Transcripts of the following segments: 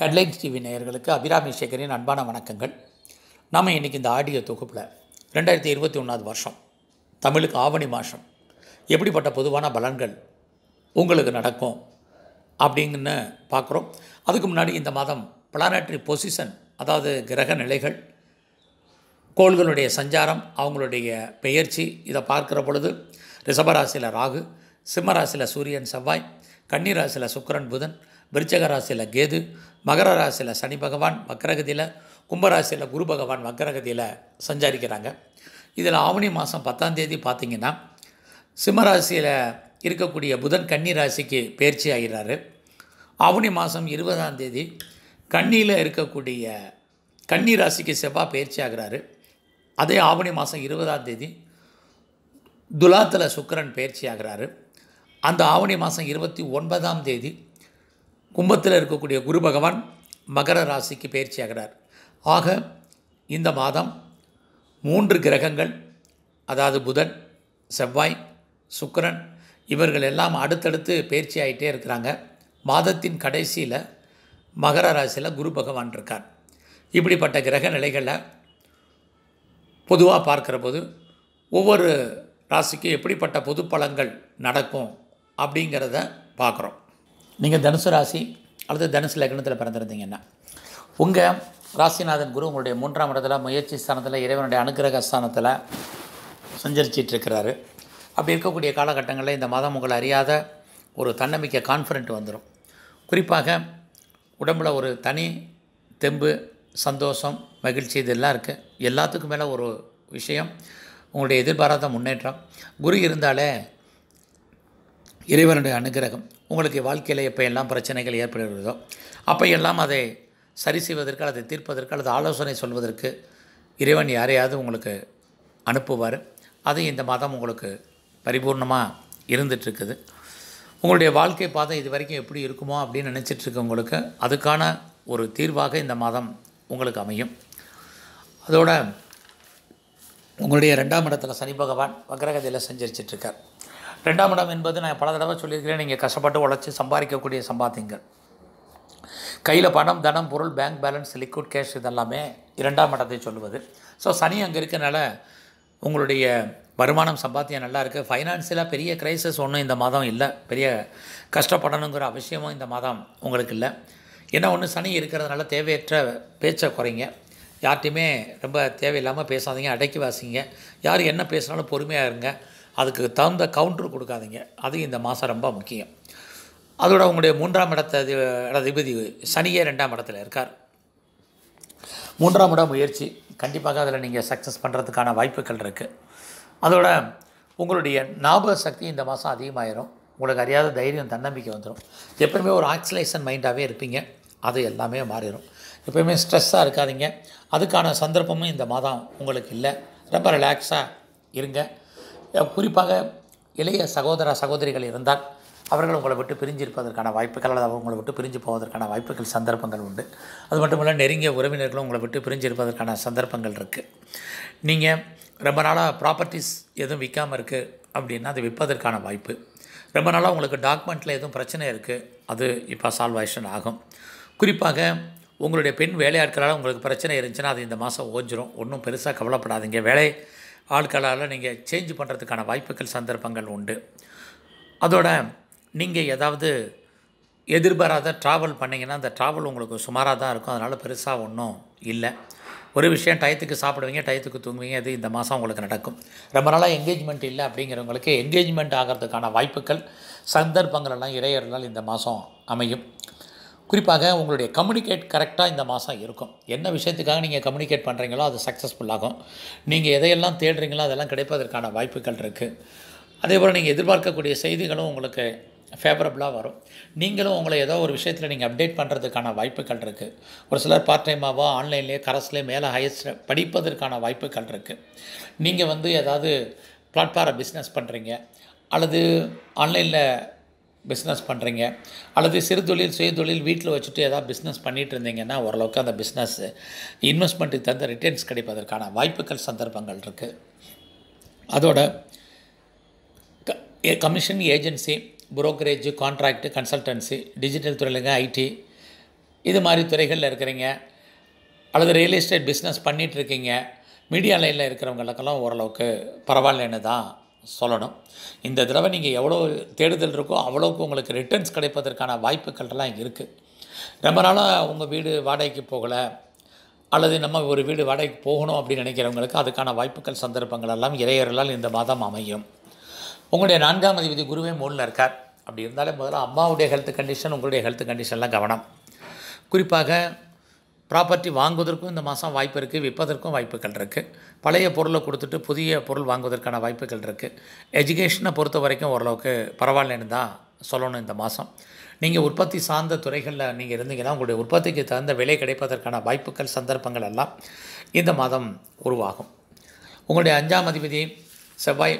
headlines TV நேயர்களுக்கு அபிராமி சேகரின் அன்பான வணக்கங்கள் நாம் இன்றைக்கி இந்த ஆடியோ தொகுப்பில் ரெண்டாயிரத்தி இருபத்தி ஒன்றாவது வருஷம் தமிழுக்கு ஆவணி மாதம் எப்படிப்பட்ட பொதுவான பலன்கள் உங்களுக்கு நடக்கும் அப்படிங்கன்னு பார்க்குறோம் அதுக்கு முன்னாடி இந்த மாதம் பிளானட்ரி பொசிஷன் அதாவது கிரக நிலைகள் கோள்களுடைய சஞ்சாரம் அவங்களுடைய பெயர்ச்சி இதை பார்க்குற பொழுது ரிஷபராசியில் ராகு சிம்மராசியில் சூரியன் செவ்வாய் கன்னிராசியில் சுக்கரன் புதன் விருச்சக ராசியில் கேது மகர ராசியில் சனி பகவான் மக்கரகதியில் கும்பராசியில் குரு பகவான் மக்கரகதியில் சஞ்சாரிக்கிறாங்க இதில் ஆவணி மாதம் பத்தாம் தேதி பார்த்திங்கன்னா சிம்மராசியில் இருக்கக்கூடிய புதன் கன்னி ராசிக்கு பயிற்சி ஆகிறாரு ஆவணி மாதம் இருபதாம் தேதி கண்ணியில் இருக்கக்கூடிய கன்னி ராசிக்கு செவ்வாய் பயிற்சி ஆகிறாரு அதே ஆவணி மாதம் இருபதாம் தேதி துலாத்தில் சுக்கரன் பயிற்சி ஆகிறாரு அந்த ஆவணி மாதம் இருபத்தி ஒன்பதாம் தேதி கும்பத்தில் இருக்கக்கூடிய குரு பகவான் மகர ராசிக்கு பயிற்சி ஆகிறார் ஆக இந்த மாதம் மூன்று கிரகங்கள் அதாவது புதன் செவ்வாய் சுக்கரன் இவர்கள் எல்லாம் அடுத்தடுத்து பயிற்சி ஆகிட்டே இருக்கிறாங்க மாதத்தின் கடைசியில் மகர ராசியில் குரு பகவான் இருக்கார் இப்படிப்பட்ட கிரக நிலைகளை பொதுவாக பார்க்குற போது ஒவ்வொரு ராசிக்கும் எப்படிப்பட்ட பொது பலங்கள் நடக்கும் அப்படிங்கிறத பார்க்குறோம் நீங்கள் தனுசு ராசி அல்லது தனுசு லக்னத்தில் பிறந்திருந்தீங்கன்னா உங்கள் ராசிநாதன் குரு உங்களுடைய மூன்றாம் இடத்துல முயற்சி ஸ்தானத்தில் இறைவனுடைய அனுகிரக ஸ்தானத்தில் இருக்கிறாரு அப்படி இருக்கக்கூடிய காலகட்டங்களில் இந்த மாதம் உங்களை அறியாத ஒரு தன்னம்பிக்கை கான்ஃபிடென்ட் வந்துடும் குறிப்பாக உடம்பில் ஒரு தனி தெம்பு சந்தோஷம் மகிழ்ச்சி இதெல்லாம் இருக்குது எல்லாத்துக்கும் மேலே ஒரு விஷயம் உங்களுடைய எதிர்பாராத முன்னேற்றம் குரு இருந்தாலே இறைவனுடைய அனுகிரகம் உங்களுக்கு வாழ்க்கையில் எப்போ எல்லாம் பிரச்சனைகள் ஏற்படுகிறதோ அப்போ எல்லாம் அதை சரி செய்வதற்கு அதை தீர்ப்பதற்கு அல்லது ஆலோசனை சொல்வதற்கு இறைவன் யாரையாவது உங்களுக்கு அனுப்புவார் அது இந்த மாதம் உங்களுக்கு பரிபூர்ணமாக இருந்துகிட்ருக்குது உங்களுடைய வாழ்க்கை பாதை இது வரைக்கும் எப்படி இருக்குமோ அப்படின்னு நினச்சிட்ருக்கவங்களுக்கு அதுக்கான ஒரு தீர்வாக இந்த மாதம் உங்களுக்கு அமையும் அதோட உங்களுடைய ரெண்டாம் இடத்துல சனி பகவான் வக்ரகதியில் செஞ்சரிச்சிட்ருக்கார் ரெண்டாம் இடம் என்பது நான் பல தடவை சொல்லியிருக்கிறேன் நீங்கள் கஷ்டப்பட்டு உழைச்சி சம்பாதிக்கக்கூடிய சம்பாத்தியங்கள் கையில் பணம் தனம் பொருள் பேங்க் பேலன்ஸ் லிக்விட் கேஷ் இதெல்லாமே இரண்டாம் இடத்தை சொல்லுவது ஸோ சனி அங்கே இருக்கிறனால உங்களுடைய வருமானம் சம்பாத்தியம் நல்லா இருக்குது ஃபைனான்சியலாக பெரிய க்ரைசஸ் ஒன்றும் இந்த மாதம் இல்லை பெரிய கஷ்டப்படணுங்கிற அவசியமும் இந்த மாதம் உங்களுக்கு இல்லை ஏன்னா ஒன்று சனி இருக்கிறதுனால தேவையற்ற பேச்சை குறைங்க யார்ட்டையுமே ரொம்ப தேவையில்லாமல் பேசாதீங்க அடக்கி வாசிங்க யார் என்ன பேசினாலும் பொறுமையாக இருங்க அதுக்கு தகுந்த கவுண்டர் கொடுக்காதீங்க அது இந்த மாதம் ரொம்ப முக்கியம் அதோட உங்களுடைய மூன்றாம் இடத்த அதிபதி சனியே ரெண்டாம் இடத்துல இருக்கார் மூன்றாம் இட முயற்சி கண்டிப்பாக அதில் நீங்கள் சக்ஸஸ் பண்ணுறதுக்கான வாய்ப்புகள் இருக்குது அதோட உங்களுடைய ஞாபக சக்தி இந்த மாதம் அதிகமாகிடும் உங்களுக்கு அறியாத தைரியம் தன்னம்பிக்கை வந்துடும் எப்போயுமே ஒரு ஆக்சிலேஷன் மைண்டாகவே இருப்பீங்க அது எல்லாமே மாறிடும் எப்போயுமே ஸ்ட்ரெஸ்ஸாக இருக்காதிங்க அதுக்கான சந்தர்ப்பமும் இந்த மாதம் உங்களுக்கு இல்லை ரொம்ப ரிலாக்ஸாக இருங்க குறிப்பாக இளைய சகோதர சகோதரிகள் இருந்தால் அவர்கள் உங்களை விட்டு பிரிஞ்சிருப்பதற்கான வாய்ப்புகள் அல்லது அவங்க உங்களை விட்டு பிரிஞ்சு போவதற்கான வாய்ப்புகள் சந்தர்ப்பங்கள் உண்டு அது மட்டுமல்ல நெருங்கிய உறவினர்களும் உங்களை விட்டு பிரிஞ்சிருப்பதற்கான சந்தர்ப்பங்கள் இருக்குது நீங்கள் ரொம்ப நாளாக ப்ராப்பர்ட்டிஸ் எதுவும் விற்காமல் இருக்குது அப்படின்னா அது விற்பதற்கான வாய்ப்பு ரொம்ப நாளாக உங்களுக்கு டாக்குமெண்ட்டில் எதுவும் பிரச்சனை இருக்குது அது இப்போ சால்வேஷன் ஆகும் குறிப்பாக உங்களுடைய பெண் வேலையாட்களால் உங்களுக்கு பிரச்சனை இருந்துச்சுன்னா அது இந்த மாதம் ஓஞ்சிரும் ஒன்றும் பெருசாக கவலைப்படாதீங்க வேலை ஆட்களால் நீங்கள் சேஞ்ச் பண்ணுறதுக்கான வாய்ப்புகள் சந்தர்ப்பங்கள் உண்டு அதோட நீங்கள் ஏதாவது எதிர்பாராத ட்ராவல் பண்ணிங்கன்னா அந்த ட்ராவல் உங்களுக்கு சுமாராக தான் இருக்கும் அதனால் பெருசாக ஒன்றும் இல்லை ஒரு விஷயம் டயத்துக்கு சாப்பிடுவீங்க டயத்துக்கு தூங்குவீங்க அது இந்த மாதம் உங்களுக்கு நடக்கும் ரொம்ப நாளாக எங்கேஜ்மெண்ட் இல்லை அப்படிங்கிறவங்களுக்கு எங்கேஜ்மெண்ட் ஆகிறதுக்கான வாய்ப்புகள் சந்தர்ப்பங்கள் எல்லாம் இறையர்களால் இந்த மாதம் அமையும் குறிப்பாக உங்களுடைய கம்யூனிகேட் கரெக்டாக இந்த மாதம் இருக்கும் என்ன விஷயத்துக்காக நீங்கள் கம்யூனிகேட் பண்ணுறீங்களோ அது சக்ஸஸ்ஃபுல்லாகும் நீங்கள் எதையெல்லாம் தேடுறீங்களோ அதெல்லாம் கிடைப்பதற்கான வாய்ப்புகள் இருக்குது அதே போல் நீங்கள் எதிர்பார்க்கக்கூடிய செய்திகளும் உங்களுக்கு ஃபேவரபுளாக வரும் நீங்களும் உங்களை ஏதோ ஒரு விஷயத்தில் நீங்கள் அப்டேட் பண்ணுறதுக்கான வாய்ப்புகள் இருக்குது ஒரு சிலர் பார்ட் டைமாவோ ஆன்லைன்லேயே கரஸ்லேயே மேலே ஹையஸ்ட் படிப்பதற்கான வாய்ப்புகள் இருக்குது நீங்கள் வந்து ஏதாவது பிளாட்ஃபார பிஸ்னஸ் பண்ணுறீங்க அல்லது ஆன்லைனில் பிஸ்னஸ் பண்ணுறீங்க அல்லது சிறு தொழில் சுய தொழில் வீட்டில் வச்சுட்டு ஏதாவது பிஸ்னஸ் பண்ணிகிட்டு இருந்தீங்கன்னா ஓரளவுக்கு அந்த பிஸ்னஸ் இன்வெஸ்ட்மெண்ட்டுக்கு தகுந்த ரிட்டர்ன்ஸ் கிடைப்பதற்கான வாய்ப்புகள் சந்தர்ப்பங்கள் இருக்குது அதோட commission agency brokerage contract consultancy digital துறையிலங்க ஐடி இது மாதிரி துறைகளில் இருக்கிறீங்க அல்லது ரியல் எஸ்டேட் பிஸ்னஸ் பண்ணிகிட்ருக்கீங்க மீடியா லைனில் இருக்கிறவங்களுக்கெல்லாம் ஓரளவுக்கு பரவாயில்லைன்னு தான் சொல்லணும் இந்த தடவை நீங்கள் எவ்வளோ தேடுதல் இருக்கோ அவ்வளோக்கு உங்களுக்கு ரிட்டர்ன்ஸ் கிடைப்பதற்கான வாய்ப்புகள்லாம் இருக்குது ரொம்ப நாளாக உங்கள் வீடு வாடகைக்கு போகலை அல்லது நம்ம ஒரு வீடு வாடகைக்கு போகணும் அப்படின்னு நினைக்கிறவங்களுக்கு அதுக்கான வாய்ப்புகள் சந்தர்ப்பங்கள் எல்லாம் இறையர்களால் இந்த மாதம் அமையும் உங்களுடைய நான்காம் அதிபதி குருவே மூணில் இருக்கார் அப்படி இருந்தாலே முதல்ல அம்மாவுடைய ஹெல்த் கண்டிஷன் உங்களுடைய ஹெல்த் கண்டிஷன்லாம் கவனம் குறிப்பாக ப்ராப்பர்ட்டி வாங்குவதற்கும் இந்த மாதம் வாய்ப்பு இருக்குது விற்பதற்கும் வாய்ப்புகள் இருக்குது பழைய பொருளை கொடுத்துட்டு புதிய பொருள் வாங்குவதற்கான வாய்ப்புகள் இருக்குது எஜுகேஷனை பொறுத்த வரைக்கும் ஓரளவுக்கு பரவாயில்லைன்னு தான் சொல்லணும் இந்த மாதம் நீங்கள் உற்பத்தி சார்ந்த துறைகளில் நீங்கள் இருந்தீங்கன்னா உங்களுடைய உற்பத்திக்கு தகுந்த விலை கிடைப்பதற்கான வாய்ப்புகள் சந்தர்ப்பங்கள் எல்லாம் இந்த மாதம் உருவாகும் உங்களுடைய அஞ்சாம் அதிபதி செவ்வாய்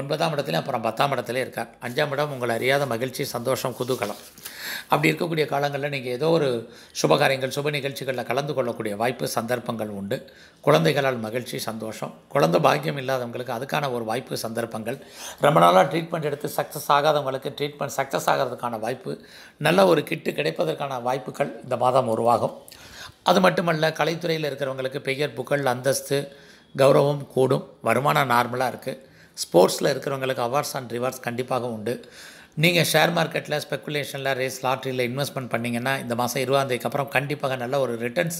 ஒன்பதாம் இடத்துலையும் அப்புறம் பத்தாம் இடத்துல இருக்கார் அஞ்சாம் இடம் உங்களை அறியாத மகிழ்ச்சி சந்தோஷம் குதூகலம் அப்படி இருக்கக்கூடிய காலங்களில் நீங்கள் ஏதோ ஒரு சுபகாரியங்கள் சுப நிகழ்ச்சிகளில் கலந்து கொள்ளக்கூடிய வாய்ப்பு சந்தர்ப்பங்கள் உண்டு குழந்தைகளால் மகிழ்ச்சி சந்தோஷம் குழந்தை பாக்கியம் இல்லாதவங்களுக்கு அதுக்கான ஒரு வாய்ப்பு சந்தர்ப்பங்கள் ரொம்ப நாளாக ட்ரீட்மெண்ட் எடுத்து சக்ஸஸ் ஆகாதவங்களுக்கு ட்ரீட்மெண்ட் சக்ஸஸ் ஆகிறதுக்கான வாய்ப்பு நல்ல ஒரு கிட்டு கிடைப்பதற்கான வாய்ப்புகள் இந்த மாதம் உருவாகும் அது மட்டுமல்ல கலைத்துறையில் இருக்கிறவங்களுக்கு பெயர் புகழ் அந்தஸ்து கௌரவம் கூடும் வருமானம் நார்மலாக இருக்குது ஸ்போர்ட்ஸில் இருக்கிறவங்களுக்கு அவார்ட்ஸ் அண்ட் ரிவார்ட்ஸ் கண்டிப்பாக உண்டு நீங்கள் ஷேர் மார்க்கெட்டில் ஸ்பெக்குலேஷனில் ரேஸ் லாட்ரியில் இன்வெஸ்ட்மெண்ட் பண்ணிங்கன்னா இந்த மாதம் இருபதாந்தேதிக்கு அப்புறம் கண்டிப்பாக நல்ல ஒரு ரிட்டர்ன்ஸ்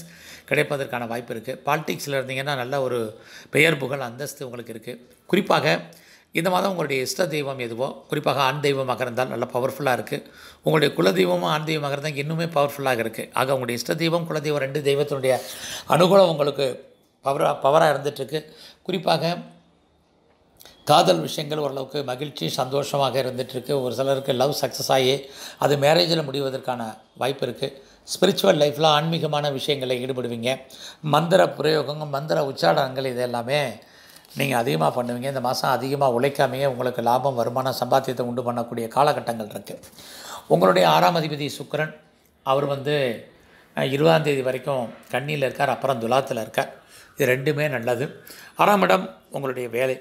கிடைப்பதற்கான வாய்ப்பு இருக்குது பாலிட்டிக்ஸில் இருந்தீங்கன்னா நல்ல ஒரு பெயர் புகழ் அந்தஸ்து உங்களுக்கு இருக்குது குறிப்பாக இந்த மாதம் உங்களுடைய இஷ்ட தெய்வம் எதுவோ குறிப்பாக ஆண் தெய்வமாக இருந்தால் நல்லா பவர்ஃபுல்லாக இருக்குது உங்களுடைய குலதெய்வமும் ஆண் தெய்வமாக இருந்தால் இன்னுமே பவர்ஃபுல்லாக இருக்குது ஆக உங்களுடைய இஷ்ட தெய்வம் குலதெய்வம் ரெண்டு தெய்வத்தினுடைய அனுகூலம் உங்களுக்கு பவராக பவராக இருந்துகிட்ருக்கு குறிப்பாக காதல் விஷயங்கள் ஓரளவுக்கு மகிழ்ச்சி சந்தோஷமாக இருந்துகிட்ருக்கு ஒரு சிலருக்கு லவ் சக்ஸஸ் ஆகி அது மேரேஜில் முடிவதற்கான வாய்ப்பு இருக்குது ஸ்பிரிச்சுவல் லைஃப்பில் ஆன்மீகமான விஷயங்களில் ஈடுபடுவீங்க மந்திர பிரயோகங்கள் மந்திர உச்சாடனங்கள் இது எல்லாமே நீங்கள் அதிகமாக பண்ணுவீங்க இந்த மாதம் அதிகமாக உழைக்காமையே உங்களுக்கு லாபம் வருமானம் சம்பாத்தியத்தை உண்டு பண்ணக்கூடிய காலகட்டங்கள் இருக்குது உங்களுடைய ஆறாம் அதிபதி சுக்கரன் அவர் வந்து இருபதாந்தேதி வரைக்கும் கண்ணியில் இருக்கார் அப்புறம் துலாத்தில் இருக்கார் இது ரெண்டுமே நல்லது ஆறாம் இடம் உங்களுடைய வேலை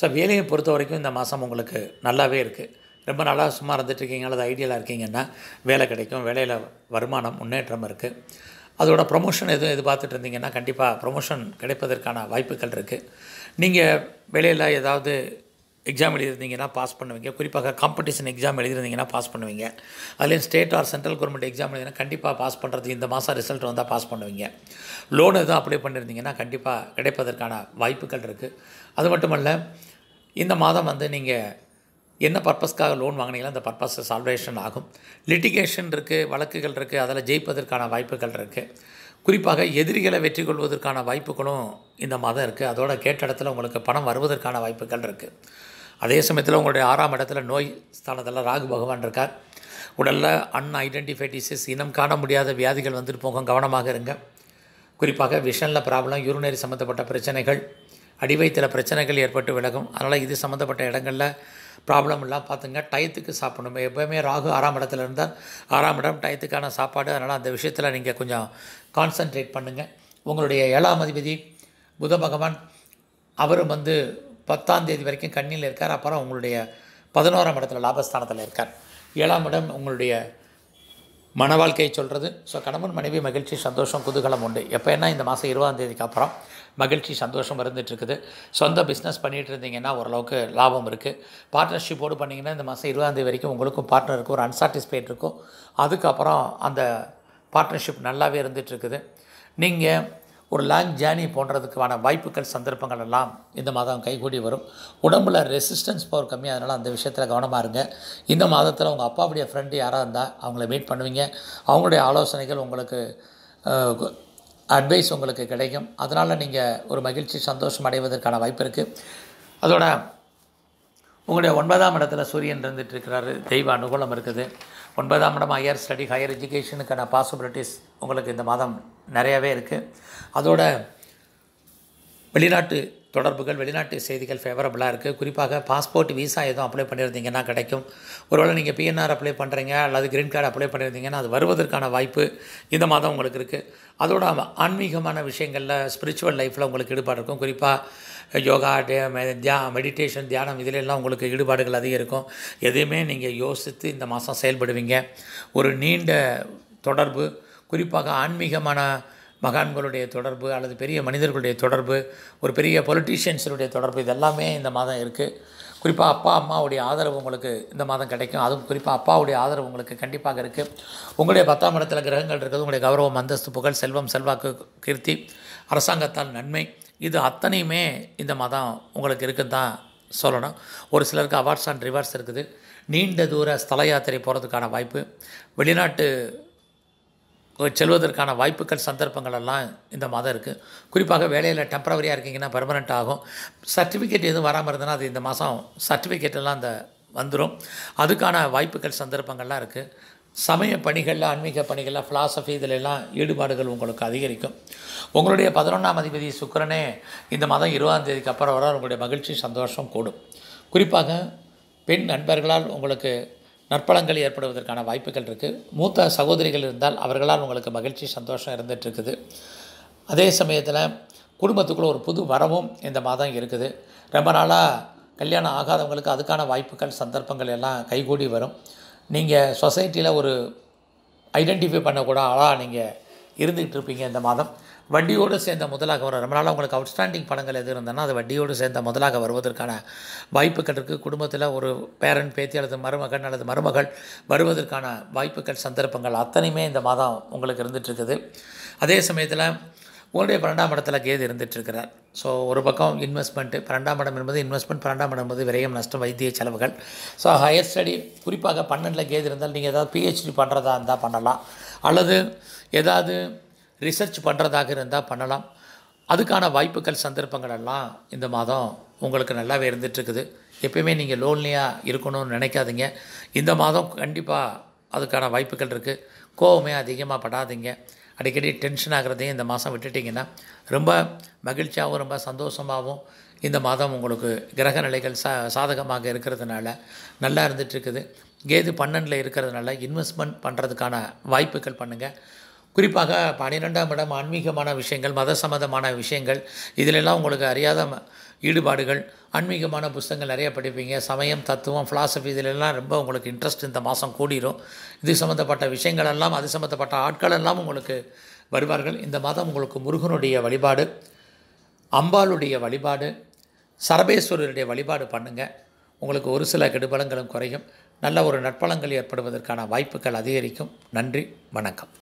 ஸோ வேலையை பொறுத்த வரைக்கும் இந்த மாதம் உங்களுக்கு நல்லாவே இருக்குது ரொம்ப நல்லா சும்மா இருந்துட்டுருக்கீங்க அல்லது ஐடியலாக இருக்கீங்கன்னா வேலை கிடைக்கும் வேலையில் வருமானம் முன்னேற்றம் இருக்குது அதோட ப்ரொமோஷன் எதுவும் எதிர்பார்த்துட்டு இருந்தீங்கன்னா கண்டிப்பாக ப்ரொமோஷன் கிடைப்பதற்கான வாய்ப்புகள் இருக்குது நீங்கள் வேலையில் ஏதாவது எக்ஸாம் எழுதியிருந்தீங்கன்னா பாஸ் பண்ணுவீங்க குறிப்பாக காம்படிஷன் எக்ஸாம் எழுதியிருந்தீங்கன்னா பாஸ் பண்ணுவீங்க அதுலேயும் state or central government exam எழுதினா கண்டிப்பாக பாஸ் பண்ணுறது இந்த மாதம் ரிசல்ட் வந்தால் பாஸ் பண்ணுவீங்க லோன் எதுவும் அப்ளை பண்ணியிருந்தீங்கன்னா கண்டிப்பாக கிடைப்பதற்கான வாய்ப்புகள் இருக்குது அது மட்டுமல்ல இந்த மாதம் வந்து நீங்கள் என்ன பர்பஸ்க்காக லோன் வாங்கினீங்களோ அந்த பர்பஸ் சால்வேஷன் ஆகும் லிட்டிகேஷன் இருக்குது வழக்குகள் இருக்குது அதில் ஜெயிப்பதற்கான வாய்ப்புகள் இருக்குது குறிப்பாக எதிரிகளை வெற்றி கொள்வதற்கான வாய்ப்புகளும் இந்த மாதம் இருக்குது அதோட கேட்ட இடத்துல உங்களுக்கு பணம் வருவதற்கான வாய்ப்புகள் இருக்குது அதே சமயத்தில் உங்களுடைய ஆறாம் இடத்துல நோய் ஸ்தானத்தில் ராகு பகவான் இருக்கார் உடலில் அன்ஐடென்டிஃபை டிசீஸ் இனம் காண முடியாத வியாதிகள் வந்துட்டு போகும் கவனமாக இருங்க குறிப்பாக விஷனில் ப்ராப்ளம் யூரினரி சம்மந்தப்பட்ட பிரச்சனைகள் அடிவயத்தில் பிரச்சனைகள் ஏற்பட்டு விலகும் அதனால் இது சம்மந்தப்பட்ட இடங்களில் ப்ராப்ளம் எல்லாம் பார்த்துங்க டயத்துக்கு சாப்பிடணும் எப்போயுமே ராகு ஆறாம் இடத்துல இருந்தால் ஆறாம் இடம் டயத்துக்கான சாப்பாடு அதனால் அந்த விஷயத்தில் நீங்கள் கொஞ்சம் கான்சன்ட்ரேட் பண்ணுங்கள் உங்களுடைய ஏழாம் அதிபதி புத பகவான் அவரும் வந்து பத்தாம் தேதி வரைக்கும் கண்ணியில் இருக்கார் அப்புறம் உங்களுடைய பதினோராம் இடத்துல லாபஸ்தானத்தில் இருக்கார் ஏழாம் இடம் உங்களுடைய மன வாழ்க்கையை சொல்கிறது ஸோ கணவன் மனைவி மகிழ்ச்சி சந்தோஷம் குதூகலம் உண்டு எப்போ என்ன இந்த மாதம் இருபதாம் தேதிக்கு அப்புறம் மகிழ்ச்சி சந்தோஷம் இருந்துகிட்ருக்குது சொந்த பிஸ்னஸ் பண்ணிகிட்டு இருந்தீங்கன்னா ஓரளவுக்கு லாபம் இருக்குது பார்ட்னர்ஷிப்போடு பண்ணிங்கன்னா இந்த மாதம் இருபதாம் தேதி வரைக்கும் உங்களுக்கும் பார்ட்னர் இருக்கும் ஒரு அன்சாட்டிஸ்ஃபைட் இருக்கும் அதுக்கப்புறம் அந்த பார்ட்னர்ஷிப் நல்லாவே இருந்துகிட்ருக்குது நீங்கள் ஒரு லாங் ஜேர்னி போன்றதுக்கான வாய்ப்புகள் சந்தர்ப்பங்கள் எல்லாம் இந்த மாதம் கைகூடி வரும் உடம்பில் ரெசிஸ்டன்ஸ் பவர் கம்மியாக அதனால் அந்த விஷயத்தில் கவனமாக இருங்க இந்த மாதத்தில் உங்கள் அப்பாவுடைய ஃப்ரெண்டு யாராக இருந்தால் அவங்கள மீட் பண்ணுவீங்க அவங்களுடைய ஆலோசனைகள் உங்களுக்கு அட்வைஸ் உங்களுக்கு கிடைக்கும் அதனால் நீங்கள் ஒரு மகிழ்ச்சி சந்தோஷம் அடைவதற்கான வாய்ப்பு இருக்குது அதோட உங்களுடைய ஒன்பதாம் இடத்துல சூரியன் இருந்துட்டு இருக்கிறாரு தெய்வ அனுகூலம் இருக்குது ஒன்பதாம் இடம் ஹையர் ஸ்டடி ஹையர் எஜுகேஷனுக்கான பாசிபிலிட்டிஸ் உங்களுக்கு இந்த மாதம் நிறையாவே இருக்குது அதோட வெளிநாட்டு தொடர்புகள் வெளிநாட்டு செய்திகள் ஃபேவரபுளாக இருக்குது குறிப்பாக பாஸ்போர்ட் விசா எதுவும் அப்ளை பண்ணியிருந்தீங்கன்னா கிடைக்கும் ஒருவேளை நீங்கள் பிஎன்ஆர் அப்ளை பண்ணுறீங்க அல்லது க்ரீன் கார்டு அப்ளை பண்ணியிருந்தீங்கன்னா அது வருவதற்கான வாய்ப்பு இந்த மாதம் உங்களுக்கு இருக்குது அதோட ஆன்மீகமான விஷயங்களில் ஸ்பிரிச்சுவல் லைஃப்பில் உங்களுக்கு ஈடுபாடு இருக்கும் குறிப்பாக யோகா தியா மெடிடேஷன் தியானம் இதிலெல்லாம் உங்களுக்கு ஈடுபாடுகள் அதிகம் இருக்கும் எதையுமே நீங்கள் யோசித்து இந்த மாதம் செயல்படுவீங்க ஒரு நீண்ட தொடர்பு குறிப்பாக ஆன்மீகமான மகான்களுடைய தொடர்பு அல்லது பெரிய மனிதர்களுடைய தொடர்பு ஒரு பெரிய பொலிட்டீஷியன்ஸினுடைய தொடர்பு இதெல்லாமே இந்த மாதம் இருக்குது குறிப்பாக அப்பா அம்மாவுடைய ஆதரவு உங்களுக்கு இந்த மாதம் கிடைக்கும் அதுவும் குறிப்பாக அப்பாவுடைய ஆதரவு உங்களுக்கு கண்டிப்பாக இருக்குது உங்களுடைய பத்தாம் இடத்துல கிரகங்கள் இருக்கிறது உங்களுடைய கௌரவம் அந்தஸ்து புகழ் செல்வம் செல்வாக்கு கீர்த்தி அரசாங்கத்தால் நன்மை இது அத்தனையுமே இந்த மாதம் உங்களுக்கு இருக்குன்னு தான் சொல்லணும் ஒரு சிலருக்கு அவார்ட்ஸ் அண்ட் ரிவார்ட்ஸ் இருக்குது நீண்ட தூர ஸ்தல யாத்திரை போகிறதுக்கான வாய்ப்பு வெளிநாட்டு செல்வதற்கான வாய்ப்புகள் சந்தர்ப்பங்கள் எல்லாம் இந்த மாதம் இருக்குது குறிப்பாக வேலையில் டெம்பரவரியாக இருக்கீங்கன்னா பெர்மனெண்ட் ஆகும் சர்டிஃபிகேட் எதுவும் வராமல் இருந்ததுன்னா அது இந்த மாதம் சர்டிஃபிகேட்டெல்லாம் அந்த வந்துடும் அதுக்கான வாய்ப்புகள் சந்தர்ப்பங்கள்லாம் இருக்குது சமய பணிகளில் ஆன்மீக பணிகளில் ஃபிலாசபி இதில் எல்லாம் ஈடுபாடுகள் உங்களுக்கு அதிகரிக்கும் உங்களுடைய பதினொன்றாம் அதிபதி சுக்கரனே இந்த மாதம் இருபதாம் தேதிக்கு அப்புறம் வர உங்களுடைய மகிழ்ச்சி சந்தோஷம் கூடும் குறிப்பாக பெண் நண்பர்களால் உங்களுக்கு நற்பலங்கள் ஏற்படுவதற்கான வாய்ப்புகள் இருக்குது மூத்த சகோதரிகள் இருந்தால் அவர்களால் உங்களுக்கு மகிழ்ச்சி சந்தோஷம் இருந்துகிட்ருக்குது அதே சமயத்தில் குடும்பத்துக்குள்ளே ஒரு புது வரவும் இந்த மாதம் இருக்குது ரொம்ப நாளாக கல்யாணம் ஆகாதவங்களுக்கு அதுக்கான வாய்ப்புகள் சந்தர்ப்பங்கள் எல்லாம் கைகூடி வரும் நீங்கள் சொசைட்டியில் ஒரு ஐடென்டிஃபை பண்ணக்கூட ஆளாக நீங்கள் இருந்துக்கிட்டு இருப்பீங்க இந்த மாதம் வட்டியோடு சேர்ந்த முதலாக வரும் ரொம்ப உங்களுக்கு உங்களுக்கு அவுட்ஸ்டாண்டிங் படங்கள் எது இருந்தாலும் அது வட்டியோடு சேர்ந்த முதலாக வருவதற்கான வாய்ப்புகள் இருக்குது குடும்பத்தில் ஒரு பேரன் பேத்தி அல்லது மருமகன் அல்லது மருமகள் வருவதற்கான வாய்ப்புகள் சந்தர்ப்பங்கள் அத்தனையுமே இந்த மாதம் உங்களுக்கு இருந்துகிட்ருக்குது அதே சமயத்தில் உங்களுடைய பன்னெண்டாம் இடத்துல கேது இருந்துகிட்ருக்கிறார் ஸோ ஒரு பக்கம் இன்வெஸ்ட்மெண்ட்டு பன்னெண்டாம் இடம் என்பது இன்வெஸ்ட்மெண்ட் பன்னெண்டாம் இடம் என்பது விரையும் நஷ்டம் வைத்திய செலவுகள் ஸோ ஹையர் ஸ்டடி குறிப்பாக பன்னெண்டில் கேது இருந்தால் நீங்கள் ஏதாவது பிஹெச்டி பண்ணுறதா இருந்தால் பண்ணலாம் அல்லது ஏதாவது ரிசர்ச் பண்ணுறதாக இருந்தால் பண்ணலாம் அதுக்கான வாய்ப்புகள் சந்தர்ப்பங்கள் எல்லாம் இந்த மாதம் உங்களுக்கு நல்லாவே இருந்துகிட்ருக்குது எப்பயுமே நீங்கள் லோன்லியாக இருக்கணும்னு நினைக்காதீங்க இந்த மாதம் கண்டிப்பாக அதுக்கான வாய்ப்புகள் இருக்குது கோவமே அதிகமாக படாதீங்க அடிக்கடி டென்ஷன் ஆகிறதையும் இந்த மாதம் விட்டுட்டிங்கன்னா ரொம்ப மகிழ்ச்சியாகவும் ரொம்ப சந்தோஷமாகவும் இந்த மாதம் உங்களுக்கு கிரக நிலைகள் சா சாதகமாக இருக்கிறதுனால நல்லா இருந்துகிட்ருக்குது கேது பன்னெண்டில் இருக்கிறதுனால இன்வெஸ்ட்மெண்ட் பண்ணுறதுக்கான வாய்ப்புகள் பண்ணுங்கள் குறிப்பாக பன்னிரெண்டாம் இடம் ஆன்மீகமான விஷயங்கள் மத சம்மந்தமான விஷயங்கள் இதிலெல்லாம் உங்களுக்கு அறியாத ஈடுபாடுகள் ஆன்மீகமான புஸ்தங்கள் நிறைய படிப்பீங்க சமயம் தத்துவம் ஃபிலாசபி இதிலெல்லாம் ரொம்ப உங்களுக்கு இன்ட்ரெஸ்ட் இந்த மாதம் கூடிரும் இது சம்மந்தப்பட்ட விஷயங்கள் எல்லாம் அது சம்மந்தப்பட்ட ஆட்கள் எல்லாம் உங்களுக்கு வருவார்கள் இந்த மாதம் உங்களுக்கு முருகனுடைய வழிபாடு அம்பாளுடைய வழிபாடு சரபேஸ்வரருடைய வழிபாடு பண்ணுங்கள் உங்களுக்கு ஒரு சில கெடுபலங்களும் குறையும் நல்ல ஒரு நட்பலங்கள் ஏற்படுவதற்கான வாய்ப்புகள் அதிகரிக்கும் நன்றி வணக்கம்